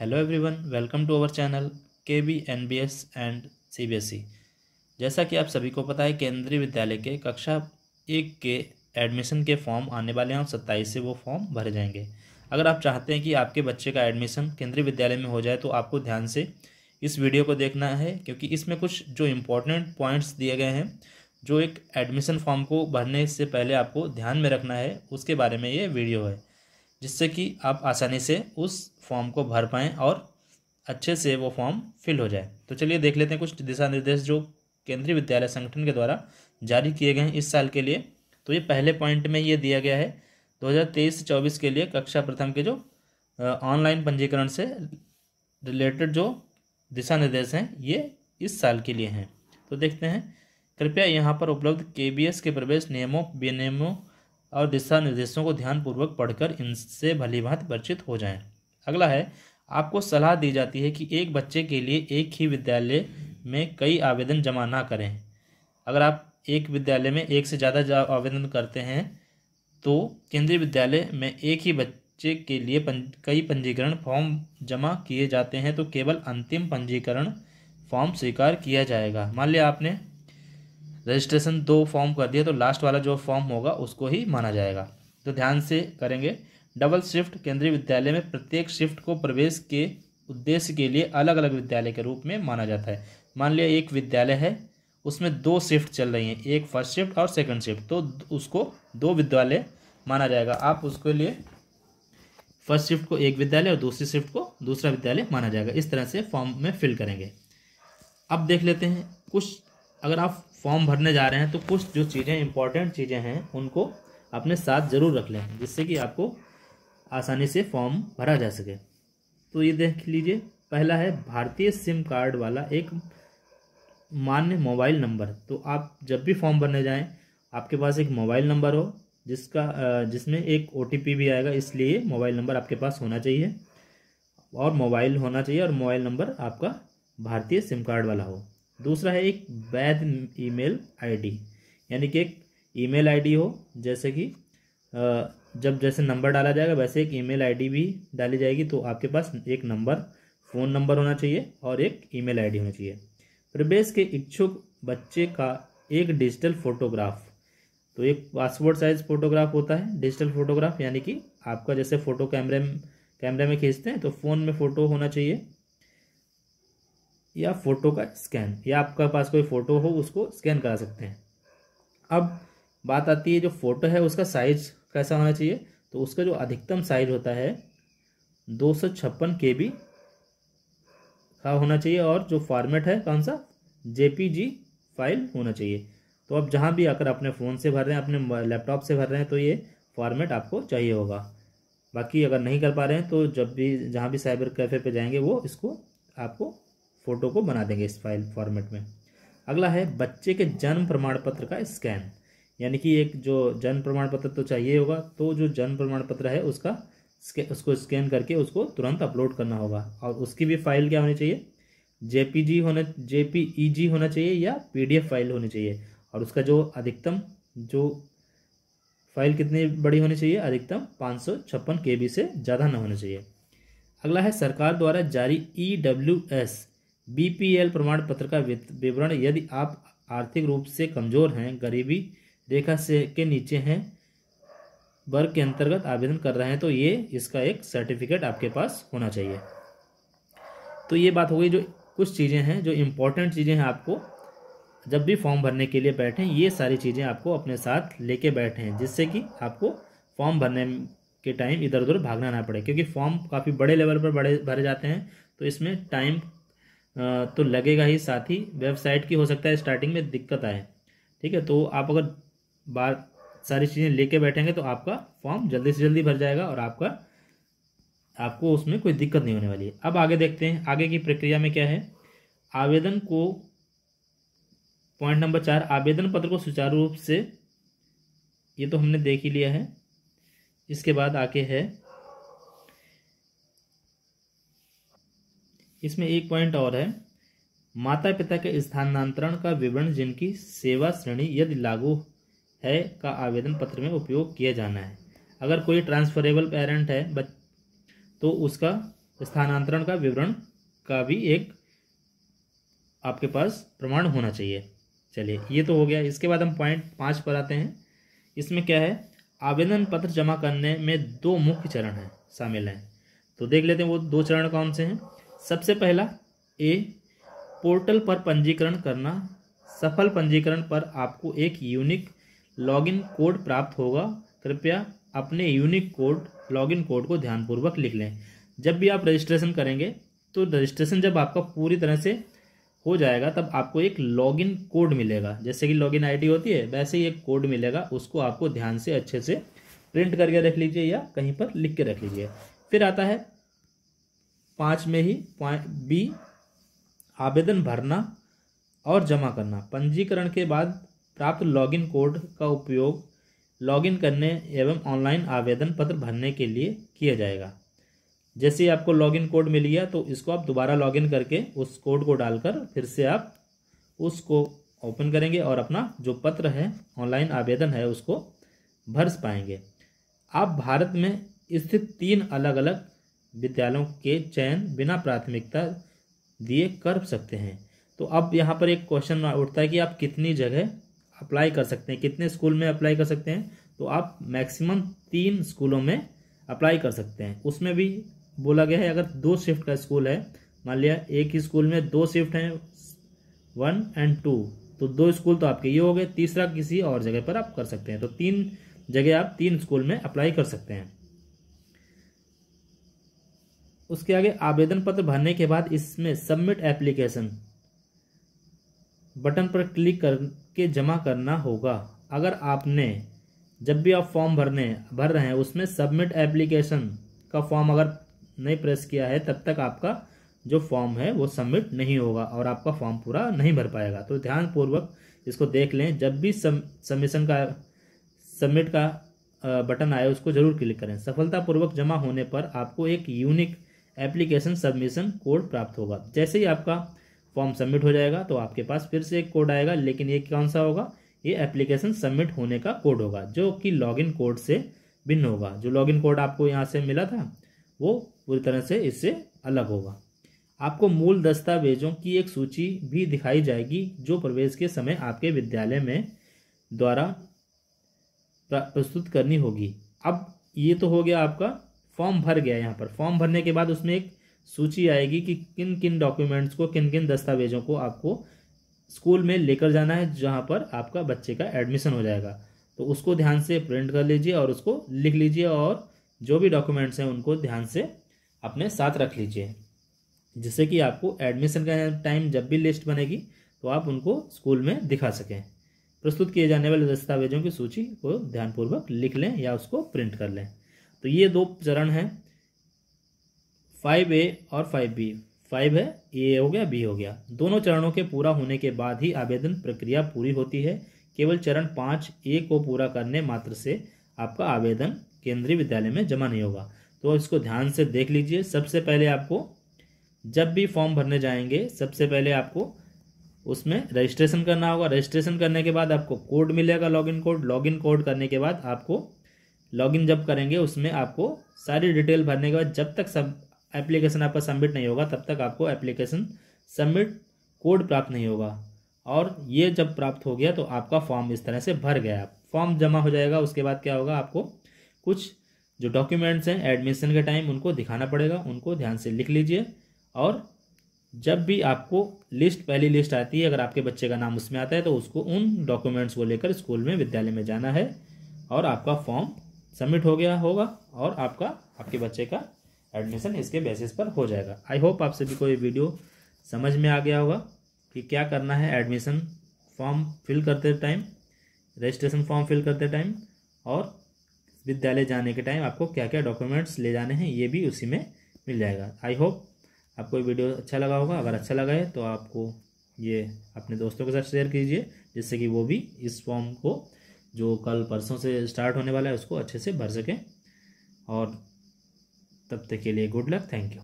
Hello everyone welcome to our channel K B N B S and C B S E जैसा कि आप सभी को पता है केंद्रीय विद्यालय के कक्षा एक के एडमिशन के फॉर्म आने वाले हैं और सत्ताईस से वो फॉर्म भरे जाएंगे अगर आप चाहते हैं कि आपके बच्चे का एडमिशन केंद्रीय विद्यालय में हो जाए तो आपको ध्यान से इस वीडियो को देखना है क्योंकि इसमें कुछ जो इम्पोर्टेंट पॉइंट्स दिए गए हैं जो एक एडमिशन फॉर्म को भरने से पहले आपको ध्यान में रखना है उसके बारे में ये वीडियो है जिससे कि आप आसानी से उस फॉर्म को भर पाएँ और अच्छे से वो फॉर्म फिल हो जाए तो चलिए देख लेते हैं कुछ दिशा निर्देश जो केंद्रीय विद्यालय संगठन के द्वारा जारी किए गए हैं इस साल के लिए तो ये पहले पॉइंट में ये दिया गया है 2023 से 24 के लिए कक्षा प्रथम के जो ऑनलाइन पंजीकरण से रिलेटेड जो दिशा निर्देश हैं ये इस साल के लिए हैं तो देखते हैं कृपया यहाँ पर उपलब्ध के के प्रवेश नियमों विनियमों और दिशा निर्देशों को ध्यानपूर्वक पढ़कर इनसे भलीभांति परिचित हो जाएं। अगला है आपको सलाह दी जाती है कि एक बच्चे के लिए एक ही विद्यालय में कई आवेदन जमा ना करें अगर आप एक विद्यालय में एक से ज़्यादा आवेदन करते हैं तो केंद्रीय विद्यालय में एक ही बच्चे के लिए पंज, कई पंजीकरण फॉर्म जमा किए जाते हैं तो केवल अंतिम पंजीकरण फॉर्म स्वीकार किया जाएगा मान लिया आपने रजिस्ट्रेशन दो फॉर्म कर दिया तो लास्ट वाला जो फॉर्म होगा उसको ही माना जाएगा तो ध्यान से करेंगे डबल शिफ्ट केंद्रीय विद्यालय में प्रत्येक शिफ्ट को प्रवेश के उद्देश्य के लिए अलग अलग विद्यालय के रूप में माना जाता है मान लिया एक विद्यालय है उसमें दो शिफ्ट चल रही हैं एक फर्स्ट शिफ्ट और सेकंड शिफ्ट तो उसको दो विद्यालय माना जाएगा आप उसके लिए फर्स्ट शिफ्ट को एक विद्यालय और दूसरी शिफ्ट को दूसरा विद्यालय माना जाएगा इस तरह से फॉर्म में फिल करेंगे अब देख लेते हैं कुछ अगर आप फॉर्म भरने जा रहे हैं तो कुछ जो चीज़ें इंपॉर्टेंट चीज़ें हैं उनको अपने साथ ज़रूर रख लें जिससे कि आपको आसानी से फॉर्म भरा जा सके तो ये देख लीजिए पहला है भारतीय सिम कार्ड वाला एक मान्य मोबाइल नंबर तो आप जब भी फॉर्म भरने जाएं आपके पास एक मोबाइल नंबर हो जिसका जिसमें एक ओ भी आएगा इसलिए मोबाइल नंबर आपके पास होना चाहिए और मोबाइल होना चाहिए और मोबाइल नंबर आपका भारतीय सिम कार्ड वाला हो दूसरा है एक वैध ईमेल आईडी यानी कि एक ईमेल आईडी हो जैसे कि जब जैसे नंबर डाला जाएगा वैसे एक ईमेल आईडी भी डाली जाएगी तो आपके पास एक नंबर फ़ोन नंबर होना चाहिए और एक ईमेल आईडी होना चाहिए प्रवेश के इच्छुक बच्चे का एक डिजिटल फोटोग्राफ तो एक पासपोर्ट साइज फ़ोटोग्राफ होता है डिजिटल फोटोग्राफ यानी कि आपका जैसे फ़ोटो कैमरे कैमरे में खींचते हैं तो फ़ोन में फ़ोटो होना चाहिए या फ़ोटो का स्कैन या आपका पास कोई फ़ोटो हो उसको स्कैन करा सकते हैं अब बात आती है जो फ़ोटो है उसका साइज कैसा होना चाहिए तो उसका जो अधिकतम साइज होता है दो सौ छप्पन के बी का होना चाहिए और जो फॉर्मेट है कौन सा जेपीजी फाइल होना चाहिए तो आप जहाँ भी अगर अपने फ़ोन से भर रहे हैं अपने लैपटॉप से भर रहे हैं तो ये फॉर्मेट आपको चाहिए होगा बाकी अगर नहीं कर पा रहे हैं तो जब भी जहाँ भी साइबर कैफ़े पे जाएंगे वो इसको आपको फ़ोटो को बना देंगे इस फाइल फॉर्मेट में अगला है बच्चे के जन्म प्रमाण पत्र का स्कैन यानी कि एक जो जन्म प्रमाण पत्र तो चाहिए होगा तो जो जन्म प्रमाण पत्र है उसका उसको स्कैन करके उसको तुरंत अपलोड करना होगा और उसकी भी फाइल क्या होनी चाहिए जेपीजी होना जेपीईजी होना चाहिए या पीडीएफ फाइल होनी चाहिए और उसका जो अधिकतम जो फाइल कितनी बड़ी होनी चाहिए अधिकतम पाँच सौ छप्पन के बी से ज़्यादा ना होना चाहिए अगला है सरकार द्वारा जारी ई डब्ल्यू एस बीपीएल प्रमाण पत्र का विवरण यदि आप आर्थिक रूप से कमजोर हैं गरीबी रेखा से के नीचे हैं वर्ग के अंतर्गत आवेदन कर रहे हैं तो ये इसका एक सर्टिफिकेट आपके पास होना चाहिए तो ये बात हो गई जो कुछ चीज़ें हैं जो इम्पोर्टेंट चीज़ें हैं आपको जब भी फॉर्म भरने के लिए बैठें ये सारी चीज़ें आपको अपने साथ लेके बैठें जिससे कि आपको फॉर्म भरने के टाइम इधर उधर भागना ना पड़े क्योंकि फॉर्म काफ़ी बड़े लेवल पर बड़े भरे जाते हैं तो इसमें टाइम तो लगेगा ही साथ ही वेबसाइट की हो सकता है स्टार्टिंग में दिक्कत आए ठीक है तो आप अगर बात सारी चीज़ें लेके बैठेंगे तो आपका फॉर्म जल्दी से जल्दी भर जाएगा और आपका आपको उसमें कोई दिक्कत नहीं होने वाली है अब आगे देखते हैं आगे की प्रक्रिया में क्या है आवेदन को पॉइंट नंबर चार आवेदन पत्र को सुचारू रूप से ये तो हमने देख ही लिया है इसके बाद आके है इसमें एक पॉइंट और है माता पिता के स्थानांतरण का विवरण जिनकी सेवा श्रेणी यदि लागू है का आवेदन पत्र में उपयोग किया जाना है अगर कोई ट्रांसफरेबल पेरेंट है बच तो उसका स्थानांतरण का विवरण का भी एक आपके पास प्रमाण होना चाहिए चलिए ये तो हो गया इसके बाद हम पॉइंट पाँच पर आते हैं इसमें क्या है आवेदन पत्र जमा करने में दो मुख्य चरण हैं शामिल हैं तो देख लेते हैं वो दो चरण कौन से हैं सबसे पहला ए पोर्टल पर पंजीकरण करना सफल पंजीकरण पर आपको एक यूनिक लॉगिन कोड प्राप्त होगा कृपया अपने यूनिक कोड लॉगिन कोड को ध्यानपूर्वक लिख लें जब भी आप रजिस्ट्रेशन करेंगे तो रजिस्ट्रेशन जब आपका पूरी तरह से हो जाएगा तब आपको एक लॉगिन कोड मिलेगा जैसे कि लॉगिन आईडी होती है वैसे ही एक कोड मिलेगा उसको आपको ध्यान से अच्छे से प्रिंट करके रख लीजिए या कहीं पर लिख के रख लीजिए फिर आता है पाँच में ही पॉइंट बी आवेदन भरना और जमा करना पंजीकरण के बाद प्राप्त लॉगिन कोड का उपयोग लॉगिन करने एवं ऑनलाइन आवेदन पत्र भरने के लिए किया जाएगा जैसे ही आपको लॉगिन कोड मिल गया तो इसको आप दोबारा लॉगिन करके उस कोड को डालकर फिर से आप उसको ओपन करेंगे और अपना जो पत्र है ऑनलाइन आवेदन है उसको भर पाएंगे आप भारत में स्थित तीन अलग अलग विद्यालयों के चयन बिना प्राथमिकता दिए कर सकते हैं तो अब यहाँ पर एक क्वेश्चन उठता है कि आप कितनी जगह अप्लाई कर सकते हैं कितने स्कूल में अप्लाई कर सकते हैं तो आप मैक्सिमम तीन स्कूलों में अप्लाई कर सकते हैं उसमें भी बोला गया है अगर दो शिफ्ट का स्कूल है मान लिया एक ही स्कूल में दो शिफ्ट हैं वन एंड टू तो दो स्कूल तो आपके ये हो गए तीसरा किसी और जगह पर आप कर सकते हैं तो तीन जगह आप तीन स्कूल में अप्लाई कर सकते हैं उसके आगे आवेदन पत्र भरने के बाद इसमें सबमिट एप्लीकेशन बटन पर क्लिक करके जमा करना होगा अगर आपने जब भी आप फॉर्म भरने भर रहे हैं उसमें सबमिट एप्लीकेशन का फॉर्म अगर नहीं प्रेस किया है तब तक आपका जो फॉर्म है वो सबमिट नहीं होगा और आपका फॉर्म पूरा नहीं भर पाएगा तो ध्यानपूर्वक इसको देख लें जब भी सबमिशन का सबमिट का बटन आए उसको जरूर क्लिक करें सफलतापूर्वक जमा होने पर आपको एक यूनिक एप्लीकेशन सबमिशन कोड प्राप्त होगा जैसे ही आपका फॉर्म सबमिट हो जाएगा तो आपके पास फिर से एक कोड आएगा लेकिन ये कौन सा होगा ये एप्लीकेशन सबमिट होने का कोड होगा जो कि लॉगिन कोड से भिन्न होगा जो लॉगिन कोड आपको यहाँ से मिला था वो पूरी तरह से इससे अलग होगा आपको मूल दस्तावेजों की एक सूची भी दिखाई जाएगी जो प्रवेश के समय आपके विद्यालय में द्वारा प्रस्तुत करनी होगी अब ये तो हो गया आपका फॉर्म भर गया यहाँ पर फॉर्म भरने के बाद उसमें एक सूची आएगी कि किन किन डॉक्यूमेंट्स को किन किन दस्तावेजों को आपको स्कूल में लेकर जाना है जहाँ पर आपका बच्चे का एडमिशन हो जाएगा तो उसको ध्यान से प्रिंट कर लीजिए और उसको लिख लीजिए और जो भी डॉक्यूमेंट्स हैं उनको ध्यान से अपने साथ रख लीजिए जिससे कि आपको एडमिशन का टाइम जब भी लिस्ट बनेगी तो आप उनको स्कूल में दिखा सकें प्रस्तुत किए जाने वाले दस्तावेजों की सूची को ध्यानपूर्वक लिख लें या उसको प्रिंट कर लें तो ये दो चरण हैं फाइव ए और फाइव बी फाइव है ए हो गया बी हो गया दोनों चरणों के पूरा होने के बाद ही आवेदन प्रक्रिया पूरी होती है केवल चरण पाँच ए को पूरा करने मात्र से आपका आवेदन केंद्रीय विद्यालय में जमा नहीं होगा तो इसको ध्यान से देख लीजिए सबसे पहले आपको जब भी फॉर्म भरने जाएंगे सबसे पहले आपको उसमें रजिस्ट्रेशन करना होगा रजिस्ट्रेशन करने के बाद आपको कोड मिलेगा लॉगिन कोड लॉगिन कोड करने के बाद आपको लॉगिन जब करेंगे उसमें आपको सारी डिटेल भरने के बाद जब तक सब एप्लीकेशन आपका सबमिट नहीं होगा तब तक आपको एप्लीकेशन सबमिट कोड प्राप्त नहीं होगा और ये जब प्राप्त हो गया तो आपका फॉर्म इस तरह से भर गया फॉर्म जमा हो जाएगा उसके बाद क्या होगा आपको कुछ जो डॉक्यूमेंट्स हैं एडमिशन के टाइम उनको दिखाना पड़ेगा उनको ध्यान से लिख लीजिए और जब भी आपको लिस्ट पहली लिस्ट आती है अगर आपके बच्चे का नाम उसमें आता है तो उसको उन डॉक्यूमेंट्स को लेकर स्कूल में विद्यालय में जाना है और आपका फॉर्म सबमिट हो गया होगा और आपका आपके बच्चे का एडमिशन इसके बेसिस पर हो जाएगा आई होप आप सभी को ये वीडियो समझ में आ गया होगा कि क्या करना है एडमिशन फॉर्म फिल करते टाइम रजिस्ट्रेशन फॉर्म फिल करते टाइम और विद्यालय जाने के टाइम आपको क्या क्या डॉक्यूमेंट्स ले जाने हैं ये भी उसी में मिल जाएगा आई होप आपको ये वीडियो अच्छा लगा होगा अगर अच्छा लगा है तो आपको ये अपने दोस्तों के साथ शेयर कीजिए जिससे कि वो भी इस फॉर्म को जो कल परसों से स्टार्ट होने वाला है उसको अच्छे से भर सकें और तब तक के लिए गुड लक थैंक यू